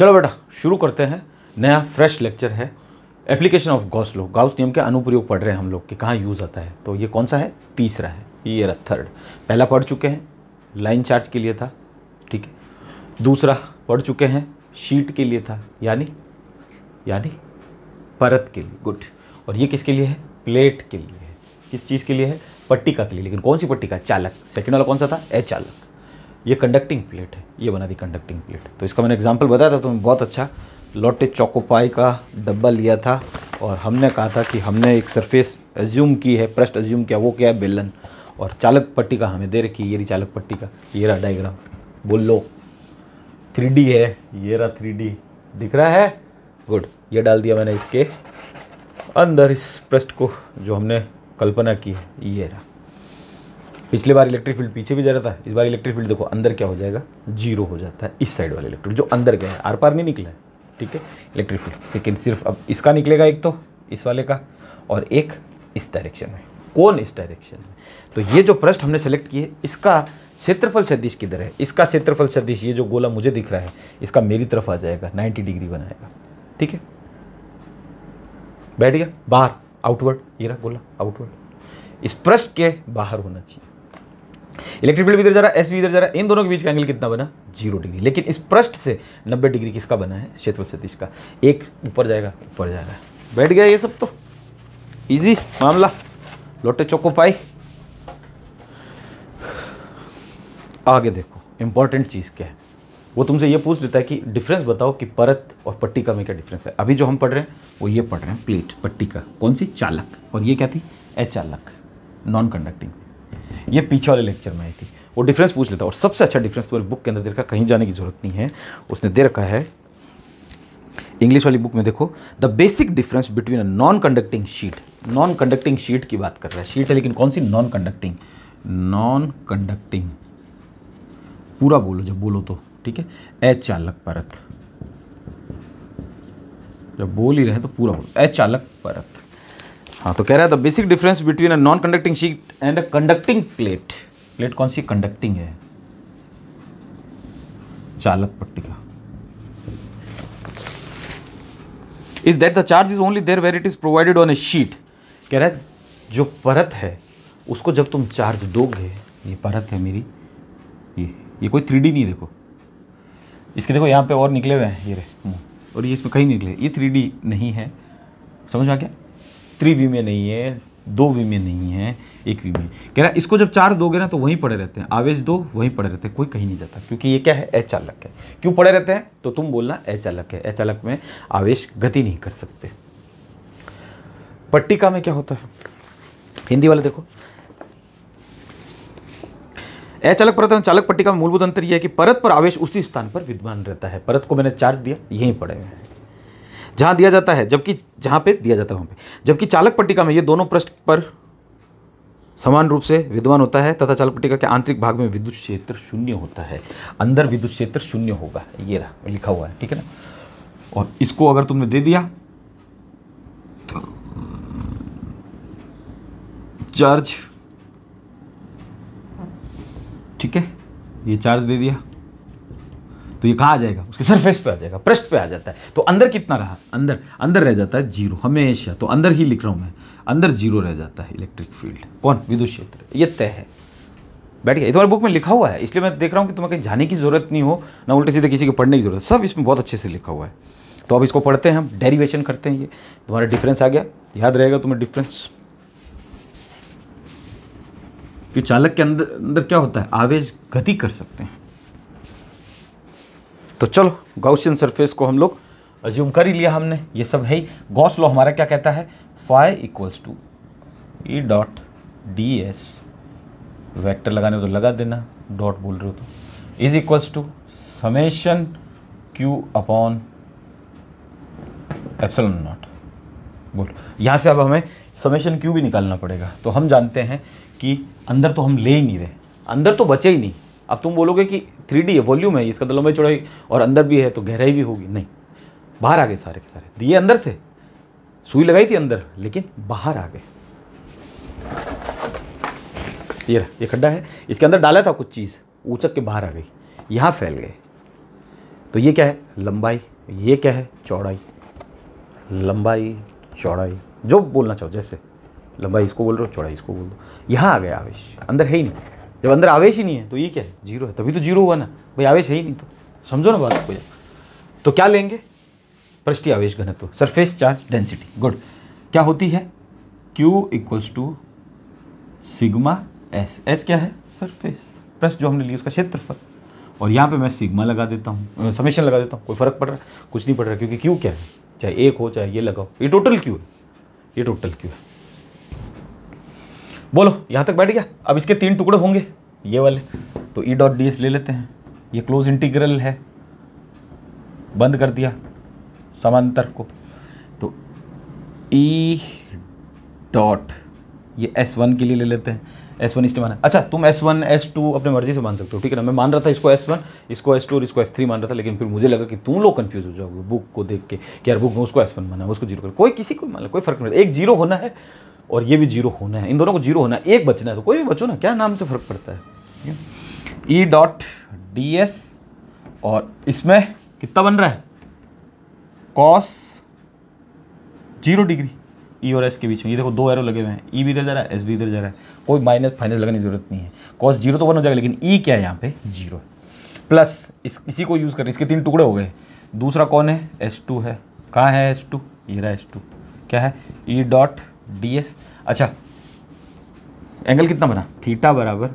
चलो बेटा शुरू करते हैं नया फ्रेश लेक्चर है application of Gauss law Gauss नियम के अनुप्रयोग पढ़ रहे हैं हम लोग कि कहाँ यूज़ आता है तो ये कौन सा है तीसरा है ये रहा थर्ड पहला पढ़ चुके हैं लाइन चार्ज के लिए था ठीक है दूसरा पढ़ चुके हैं शीट के लिए था यानी यानी परत के लिए गुड और ये किसके लिए है प्लेट के लिए है किस चीज़ के लिए है पट्टिका के लिए लेकिन कौन सी पट्टिका चालक सेकेंड वाला कौन सा था ए चालक ये कंडक्टिंग प्लेट है ये बना दी कंडक्टिंग प्लेट तो इसका मैंने एग्जाम्पल बताया था तुम्हें तो बहुत अच्छा लोटे चौकोपाई का डब्बा लिया था और हमने कहा था कि हमने एक सरफेस एज्यूम की है प्रश्न एज्यूम किया वो क्या है बेलन और चालक पट्टी का हमें दे रखी ये रही चालक पट्टी का ये रहा डायग्राम बोल लो थ्री है ये रहा थ्री दिख रहा है गुड ये डाल दिया मैंने इसके अंदर इस प्रश्न को जो हमने कल्पना की है ये रहा पिछले बार इलेक्ट्रिक फील्ड पीछे भी जा रहा था इस बार इलेक्ट्रिक फील्ड देखो अंदर क्या हो जाएगा जीरो हो जाता है इस साइड वाले इलेक्ट्रिक जो अंदर गया है आर पार नहीं निकला है ठीक है इलेक्ट्रिक फील्ड लेकिन सिर्फ अब इसका निकलेगा एक तो इस वाले का और एक इस डायरेक्शन में कौन इस डायरेक्शन में तो ये जो प्रश्न हमने सेलेक्ट किए इसका क्षेत्रफल सदिश किधर है इसका क्षेत्रफल सदिश ये जो गोला मुझे दिख रहा है इसका मेरी तरफ आ जाएगा 90 डिग्री बनाएगा ठीक है बैठ गया बाहर आउटवर्ड ये रहा गोला आउटवर्ड इस प्रश्न के बाहर होना चाहिए इलेक्ट्रिक फील्ड भी इधर जा रहा है एस भी इधर जा रहा है इन दोनों के बीच का एंगल कितना बना जीरो डिग्री लेकिन इस पृष्ठ से नब्बे डिग्री किसका बना है क्षेत्र सतीश का एक ऊपर जाएगा ऊपर जा रहा है बैठ गया ये सब तो ईजी मामला लोटे चौको पाई आगे देखो इंपॉर्टेंट चीज़ क्या है वो तुमसे ये पूछ लेता है कि डिफरेंस बताओ कि परत और पट्टी का में क्या डिफरेंस है अभी जो हम पढ़ रहे हैं वो ये पढ़ रहे हैं प्लेट पट्टी का कौन सी चालक और ये क्या थी अचालक नॉन कंडक्टिंग ये पीछे वाले लेक्चर में आई थी वो डिफरेंस पूछ लेता और सबसे अच्छा डिफरेंस तुम्हारी बुक के अंदर दे रखा कहीं जाने की जरूरत नहीं है उसने दे रखा है इंग्लिश वाली बुक में देखो the basic difference between a non conducting sheet non conducting sheet की बात कर रहा है शीट है लेकिन कौन सी नॉन कंडक्टिंग नॉन कंडक्टिंग पूरा बोलो जब बोलो तो ठीक है अचालक परत जब बोल ही रहे तो पूरा बोलो अचालक परत हाँ तो कह रहा है the basic difference between a non conducting sheet and a conducting plate plate कौन सी कंडक्टिंग है चालक पट्टिका is that the charge is only there where it is provided on a sheet कह रहा है जो परत है उसको जब तुम चार्ज दोगे ये परत है मेरी ये ये कोई थ्री नहीं देखो इसके देखो यहाँ पे और निकले हुए हैं ये रहे और ये इसमें कहीं निकले ये थ्री नहीं है समझ में आ गया थ्री नहीं है दो विमे नहीं है एक वी में कह रहा इसको जब चार दोगे ना तो वहीं पड़े रहते हैं आवेश दो वहीं पड़े रहते हैं कोई कहीं नहीं जाता क्योंकि ये क्या है एच अलग है क्यों पड़े रहते हैं तो तुम बोलना एच अलग है एच अलग में आवेश गति नहीं कर सकते पट्टिका में क्या होता है हिंदी वाले देखो अचालक परत चालक पट्टिका में मूलभूत अंतर यह है कि परत पर आवेश उसी स्थान पर विद्वान रहता है परत को मैंने चार्ज दिया यहीं पड़े हुए हैं जहाँ दिया जाता है जबकि जहाँ पे दिया जाता है वहाँ पे जबकि चालक पट्टिका में ये दोनों पृष्ठ पर समान रूप से विद्वान होता है तथा चालक पट्टिका के आंतरिक भाग में विद्युत क्षेत्र शून्य होता है अंदर विद्युत क्षेत्र शून्य होगा ये रहा लिखा हुआ है ठीक है ना और इसको अगर तुमने दे दिया तो, हम्म, चार्ज ठीक है ये चार्ज दे दिया तो ये कहाँ आ जाएगा उसके सरफेस पे आ जाएगा पृष्ठ पे आ जाता है तो अंदर कितना रहा अंदर अंदर रह जाता है जीरो हमेशा तो अंदर ही लिख रहा हूँ मैं अंदर जीरो रह जाता है इलेक्ट्रिक फील्ड कौन विद्युत क्षेत्र ये तय है बैठ गया तुम्हारे बुक में लिखा हुआ है इसलिए मैं देख रहा हूँ कि तुम्हें कहीं जाने की जरूरत नहीं हो ना उल्टे सीधे किसी को पढ़ने की जरूरत सब इसमें बहुत अच्छे से लिखा हुआ है तो अब इसको पढ़ते हैं हम डेरिवेशन करते हैं ये तुम्हारा डिफरेंस आ गया याद रहेगा तुम्हें डिफरेंस कि चालक के अंदर अंदर क्या होता है आवेश गति कर सकते हैं तो चलो गाउसियन सरफेस को हम लोग अज्यूम कर ही लिया हमने ये सब है ही गॉस लॉ हमारा क्या कहता है phi equals to E dot D S vector लगाने हो तो लगा देना डॉट बोल रहे हो तो is equals to summation Q upon epsilon naught बोल यहाँ से अब हमें समेशन क्यू भी निकालना पड़ेगा तो हम जानते हैं कि अंदर तो हम ले ही नहीं रहे अंदर तो बचे ही नहीं अब तुम बोलोगे कि थ्री डी है वॉल्यूम है इसका तो लंबाई चौड़ाई और अंदर भी है तो गहराई भी होगी नहीं बाहर आ गए सारे के सारे दिए तो अंदर थे सुई लगाई थी अंदर लेकिन बाहर आ गए ये ये खड्डा है इसके अंदर डाला था कुछ चीज़ ऊँचक के बाहर आ गई यहाँ फैल गए तो ये क्या है लंबाई ये क्या है चौड़ाई लंबाई चौड़ाई जो बोलना चाहो जैसे लंबाई इसको बोल रहे हो चौड़ाई इसको बोल दो यहाँ आ गया आवेश अंदर है ही नहीं जब अंदर आवेश ही नहीं है तो ये क्या है जीरो है तभी तो जीरो हुआ ना भाई आवेश है ही नहीं तो समझो ना बात को तो क्या लेंगे पृष्ठी आवेश घनत्व सरफेस चार्ज डेंसिटी गुड क्या होती है Q equals to sigma S S क्या है सरफेस पृष्ठ जो हमने लिया उसका क्षेत्रफल और यहाँ पे मैं सिग्मा लगा देता हूँ समेशन लगा देता हूँ कोई फर्क पड़ रहा है कुछ नहीं पड़ रहा क्योंकि क्यू क्या है चाहे एक हो चाहे ये लगाओ ये टोटल क्यू है ये टोटल क्यू है बोलो यहाँ तक बैठ गया अब इसके तीन टुकड़े होंगे ये वाले तो ई डॉट डी एस ले लेते हैं ये क्लोज इंटीग्रल है बंद कर दिया समांतर को तो ई e डॉट ये एस वन के लिए ले लेते हैं एस वन इसलिए माना अच्छा तुम एस वन एस टू अपने मर्जी से मान सकते हो ठीक है ना मैं मान रहा था इसको एस वन इसको एस टू और इसको एस थ्री मान रहा था लेकिन फिर मुझे लगा कि तुम लोग कन्फ्यूज हो जाओगे बुक को देख के कि यार बुक में उसको एस वन माना उसको जीरो कर कोई किसी को मान कोई फर्क नहीं एक जीरो होना है और ये भी जीरो होना है इन दोनों को जीरो होना है एक बचना है तो कोई भी बचो ना क्या नाम से फ़र्क पड़ता है ई डॉट डी एस और इसमें कितना बन रहा है cos zero degree E e और एस के बीच में ये देखो दो एरो लगे हुए हैं ई e भी इधर जा रहा है एस भी इधर जा रहा है कोई माइनस फाइनस लगाने की जरूरत नहीं है कॉस जीरो तो वन हो जाएगा लेकिन ई e क्या है यहाँ पे जीरो प्लस इस इसी को यूज़ करें इसके तीन टुकड़े हो गए दूसरा कौन है एस टू है कहाँ है एस टू ये रहा एस टू क्या है ई डॉट डी एस अच्छा एंगल कितना बना थीटा बराबर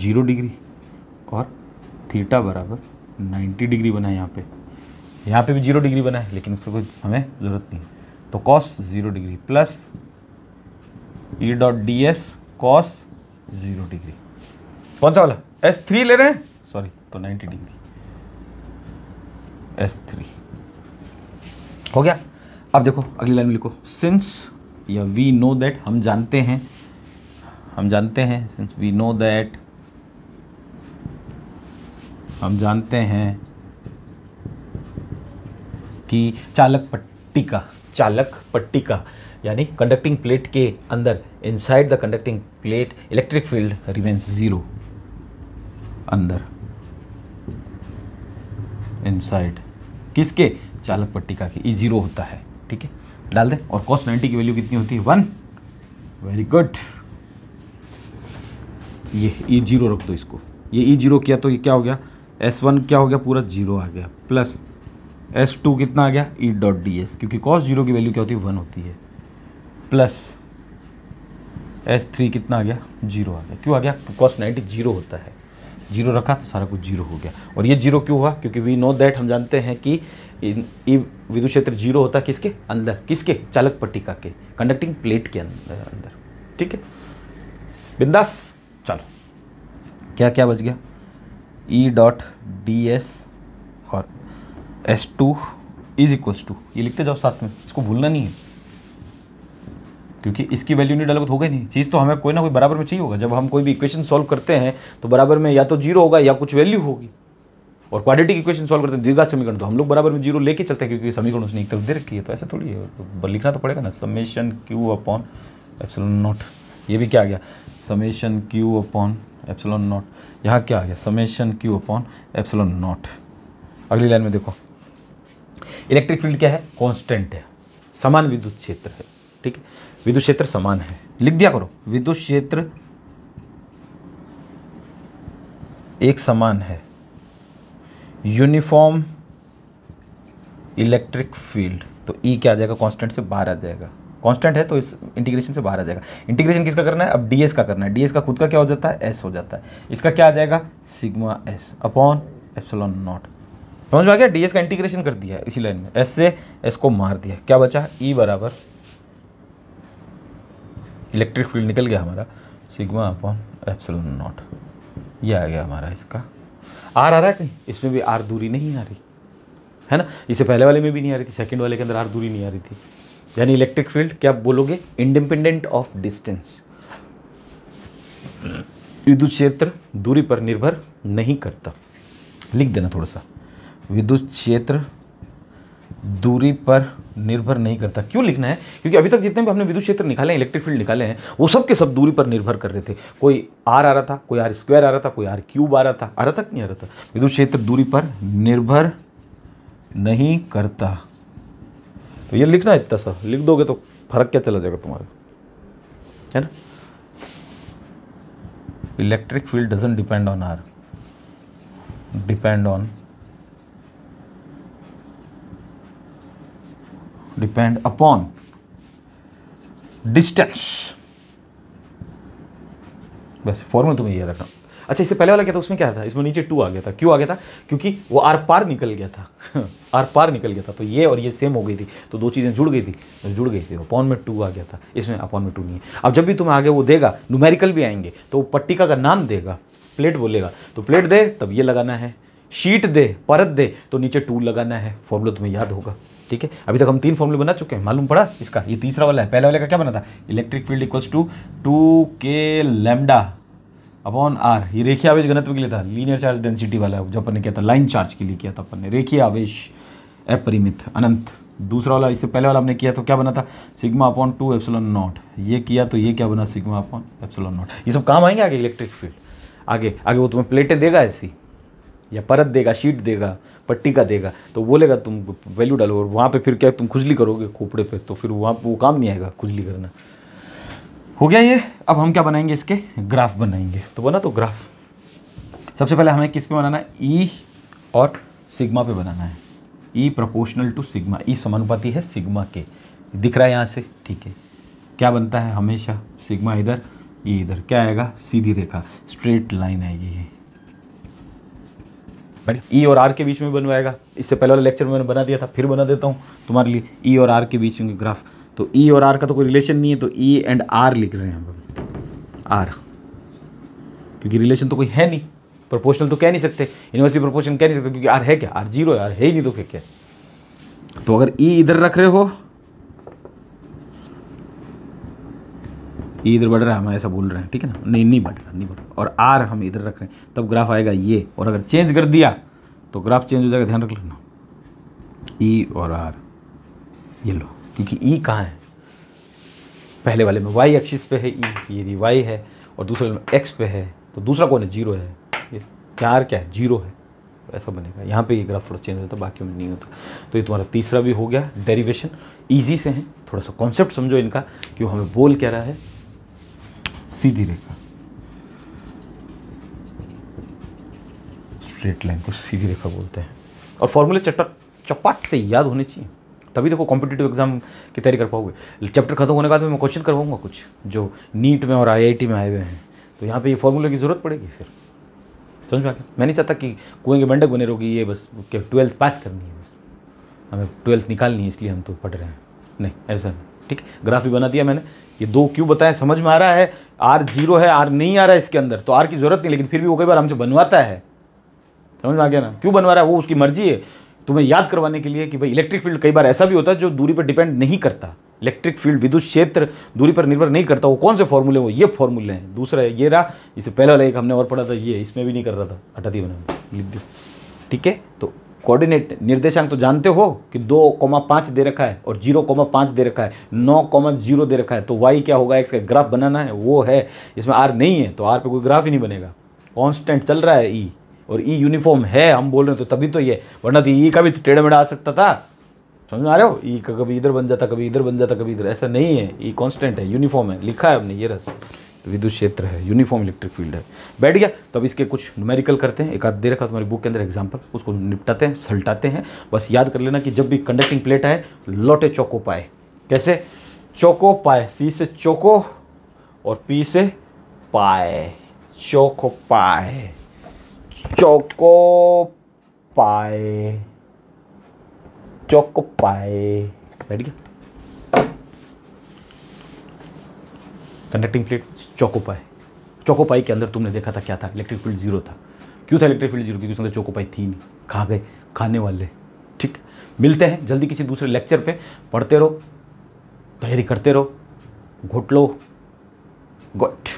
जीरो डिग्री और थीटा बराबर नाइन्टी डिग्री बना यहाँ पे यहाँ पे भी जीरो डिग्री बना है लेकिन उसका कोई हमें ज़रूरत नहीं तो cos zero degree plus E dot D S cos zero degree कौन सा वाला एस थ्री ले रहे हैं सॉरी तो नाइन्टी डिग्री एस थ्री हो गया अब देखो अगली लाइन में लिखो सिंस या वी नो दैट हम जानते हैं हम जानते हैं सिंस वी नो दैट हम जानते हैं कि चालक पट्टिका चालक पट्टिका यानी कंडक्टिंग प्लेट के अंदर inside the conducting plate electric field remains zero अंदर इनसाइड किसके चालक पट्टिका का ई ज़ीरो होता है ठीक है डाल दें और कॉस नाइन्टी की वैल्यू कितनी होती है वन वेरी गुड ये ई e जीरो रख दो इसको ये ई e जीरो किया तो ये क्या हो गया एस वन क्या हो गया पूरा जीरो आ गया प्लस एस टू कितना आ गया ई डॉट डी एस क्योंकि कॉस जीरो की वैल्यू क्या होती है वन होती है प्लस एस थ्री कितना आ गया जीरो आ गया क्यों आ गया कॉस नाइन्टी जीरो होता है जीरो रखा तो सारा कुछ जीरो हो गया और ये जीरो क्यों हुआ क्योंकि वी नो दैट हम जानते हैं कि ई विद्युत क्षेत्र जीरो होता किसके अंदर किसके चालक पट्टिका के कंडक्टिंग प्लेट के अंदर अंदर ठीक है बिंदास चलो क्या क्या बच गया ई डॉट डी एस और S two is equals to ये लिखते जाओ साथ में इसको भूलना नहीं है क्योंकि इसकी वैल्यू नहीं डालोगे तो होगा नहीं चीज़ तो हमें कोई ना कोई बराबर में चाहिए होगा जब हम कोई भी इक्वेशन सॉल्व करते हैं तो बराबर में या तो जीरो होगा या कुछ वैल्यू होगी और क्वाडिटी इक्वेशन सॉल्व करते हैं द्विघात समीकरण तो हम लोग बराबर में जीरो लेके चलते हैं क्योंकि समीकरण उसने एक तरफ दे रखी है तो ऐसा थोड़ी है लिखना तो पड़ेगा ना summation Q upon epsilon naught ये भी क्या आ गया summation Q upon epsilon naught यहाँ क्या आ गया summation Q upon epsilon naught अगली लाइन में देखो इलेक्ट्रिक फील्ड क्या है कॉन्स्टेंट है समान विद्युत क्षेत्र है ठीक है विद्युत क्षेत्र समान है लिख दिया करो विद्युत क्षेत्र एक समान है यूनिफॉर्म इलेक्ट्रिक फील्ड तो ई e क्या आ जाएगा कॉन्स्टेंट से बाहर आ जाएगा कॉन्स्टेंट है तो इस इंटीग्रेशन से बाहर आ जाएगा इंटीग्रेशन किसका करना है अब डीएस का करना है डीएस का खुद का क्या हो जाता है एस हो जाता है इसका क्या आ जाएगा sigma S upon epsilon naught समझ में आ गया डीएस का इंटीग्रेशन कर दिया है इसी लाइन में एस से एस को मार दिया क्या बचा ई e बराबर इलेक्ट्रिक फील्ड निकल गया हमारा सिग्मा अपॉन एप्सलॉन नॉट ये आ गया हमारा इसका आर आ रहा है कहीं इसमें भी आर दूरी नहीं आ रही है ना इसे पहले वाले में भी नहीं आ रही थी सेकेंड वाले के अंदर आर दूरी नहीं आ रही थी यानी इलेक्ट्रिक फील्ड क्या आप बोलोगे इंडिपेंडेंट ऑफ डिस्टेंस विद्युत क्षेत्र दूरी पर निर्भर नहीं करता लिख देना थोड़ा सा विद्युत क्षेत्र दूरी पर निर्भर नहीं करता क्यों लिखना है क्योंकि अभी तक जितने भी हमने विद्युत क्षेत्र निकाले हैं इलेक्ट्रिक फील्ड निकाले हैं वो सब के सब दूरी पर निर्भर कर रहे थे कोई आर आ रहा था कोई आर स्क्वायर आ रहा था कोई आर क्यूब आ रहा था आ रहा था नहीं आ रहा था विद्युत क्षेत्र दूरी पर निर्भर नहीं करता तो ये लिखना है इतना सा लिख दोगे तो फर्क क्या चला जाएगा तुम्हारा है ना electric field doesn't depend on R depend on depend upon distance बस फॉर्मूला तुम्हें ये रखना अच्छा इससे पहले वाला क्या था उसमें क्या था इसमें नीचे टू आ गया था क्यों आ गया था क्योंकि वो आर पार निकल गया था आर पार निकल गया था तो ये और ये सेम हो गई थी तो दो चीज़ें जुड़ गई थी तो जुड़ गई थी अपॉन में टू आ गया था इसमें अपॉन में टू नहीं है अब जब भी तुम्हें आगे वो देगा न्यूमेरिकल भी आएंगे तो वो पट्टिका का नाम देगा प्लेट बोलेगा तो प्लेट दे तब ये लगाना है शीट दे परत दे तो नीचे टू लगाना है फॉर्मूला तुम्हें याद होगा ठीक है अभी तक हम तीन फॉर्मूले बना चुके हैं मालूम पड़ा इसका ये तीसरा वाला है पहले वाले का क्या बना था electric field equals to two K lambda upon R ये रेखी आवेश घनत्व के लिए था लीनियर चार्ज डेंसिटी वाला जो अपन ने किया था लाइन चार्ज के लिए किया था अपन ने रेखी आवेश अपरिमित अनंत दूसरा वाला इससे पहले वाला आपने किया तो क्या बना था sigma upon two epsilon naught ये किया तो ये क्या बना सिग्मा अपॉन एप्सोलन नॉट ये सब काम आएंगे आगे इलेक्ट्रिक फील्ड आगे आगे वो तुम्हें प्लेटें देगा ऐसी या परत देगा शीट देगा पट्टी का देगा तो बोलेगा तुम वैल्यू डालो और वहाँ पे फिर क्या तुम खुजली करोगे खोपड़े पे तो फिर वहाँ वो काम नहीं आएगा खुजली करना हो गया ये अब हम क्या बनाएंगे इसके ग्राफ बनाएंगे तो बना तो ग्राफ सबसे पहले हमें किस पे बनाना है ई e और सिग्मा पे बनाना है E proportional to sigma E समानुपाती है सिग्मा के दिख रहा है यहाँ से ठीक है क्या बनता है हमेशा सिग्मा इधर ये e इधर क्या आएगा सीधी रेखा स्ट्रेट लाइन आएगी ये ई e और आर के बीच में बनवाएगा इससे पहले वाले लेक्चर में मैंने बना दिया था फिर बना देता हूँ तुम्हारे लिए ई e और आर के बीच में ग्राफ तो ई e और आर का तो कोई रिलेशन नहीं है तो ई एंड आर लिख रहे हैं आर क्योंकि रिलेशन तो कोई है नहीं प्रोपोर्शनल तो कह नहीं सकते यूनिवर्सिटी प्रोपोर्शन कह नहीं सकते क्योंकि आर है क्या आर जीरो है आर है ही नहीं तो फिर क्या तो अगर ई इधर रख रहे हो ये इधर बढ़ रहा है हम ऐसा बोल रहे हैं ठीक है ना नहीं नहीं बढ़ रहा नहीं बढ़ रहा और आर हम इधर रख रहे हैं तब ग्राफ आएगा ये और अगर चेंज कर दिया तो ग्राफ चेंज हो जाएगा ध्यान रख लेना ई और आर ये लो क्योंकि ई कहाँ है पहले वाले में वाई एक्सिस पे है ई e ये वाई है और दूसरे वाले में एक्स पे है तो दूसरा कौन है जीरो है ये चार क्या है जीरो है तो ऐसा बनेगा यहाँ पे ये ग्राफ थोड़ा चेंज होता है बाकी में नहीं होता तो ये तुम्हारा तीसरा भी हो गया डेरिवेशन ईजी से है थोड़ा सा कॉन्सेप्ट समझो इनका कि वो हमें बोल क्या रहा है सीधी रेखा स्ट्रेट लाइन को सीधी रेखा बोलते हैं और फॉर्मूले चैप्टर चपाट से याद होने चाहिए तभी देखो कॉम्पिटेटिव एग्जाम की तैयारी कर पाओगे चैप्टर खत्म होने के बाद मैं क्वेश्चन करवाऊंगा कुछ जो नीट में और आईआईटी में आए हुए हैं तो यहाँ पे ये फॉर्मूले की ज़रूरत पड़ेगी फिर समझ में आ गया मैं नहीं चाहता कि कुएं के बंडक बने रहोगी ये बस ट्वेल्थ पास करनी है बस हमें ट्वेल्थ निकालनी है इसलिए हम तो पढ़ रहे हैं नहीं ऐसा नहीं ठीक है ग्राफ भी बना दिया मैंने ये दो क्यों बताया समझ में आ रहा है आर जीरो है आर नहीं आ रहा है इसके अंदर तो आर की ज़रूरत नहीं लेकिन फिर भी वो कई बार हमसे बनवाता है समझ में आ गया ना क्यों बनवा रहा है वो उसकी मर्जी है तुम्हें याद करवाने के लिए कि भाई इलेक्ट्रिक फील्ड कई बार ऐसा भी होता है जो दूरी पर डिपेंड नहीं करता इलेक्ट्रिक फील्ड विद्युत क्षेत्र दूरी पर निर्भर नहीं करता वो कौन से फॉर्मूले वो ये फॉर्मूले हैं दूसरा है ये रहा इससे पहला वाला एक हमने और पढ़ा था ये इसमें भी नहीं कर रहा था हटा दिया मैंने लिख दिया ठीक है तो कोऑर्डिनेट निर्देशांक तो जानते हो कि दो कोमा पाँच दे रखा है और जीरो कोमा पाँच दे रखा है नौ कोमा जीरो दे रखा है तो वाई क्या होगा एक्स का ग्राफ बनाना है वो है इसमें आर नहीं है तो आर पे कोई ग्राफ ही नहीं बनेगा कॉन्स्टेंट चल रहा है ई e, और ई e यूनिफॉर्म है हम बोल रहे हैं तो तभी तो ये वरना तो ई e का भी टेढ़ा मेढ़ा आ सकता था समझ में आ रहे हो ई का कभी इधर बन जाता कभी इधर बन जाता कभी इधर ऐसा नहीं है ई कॉन्स्टेंट है यूनिफॉर्म है लिखा है हमने ये रस विद्युत क्षेत्र है यूनिफॉर्म इलेक्ट्रिक फील्ड है बैठ गया तो अब इसके कुछ न्यूमेरिकल करते हैं एक आध दे रखा तुम्हारी बुक के अंदर एग्जाम्पल उसको निपटाते हैं सलटाते हैं बस याद कर लेना कि जब भी कंडक्टिंग प्लेट आए लौटे चौको पाए कैसे चौको पाए सी से चौको और पी से पाए चौको पाए चौको पाए चौको पाए बैठ गया कंडक्टिंग प्लेट चौकोपाई चौकोपाई के अंदर तुमने देखा था क्या था इलेक्ट्रिक फील्ड जीरो था क्यों था इलेक्ट्रिक फील्ड जीरो क्योंकि उसमें अंदर चौकोपाई थी नहीं खा गए खाने वाले ठीक मिलते हैं जल्दी किसी दूसरे लेक्चर पे पढ़ते रहो तैयारी करते रहो घोट लो गॉट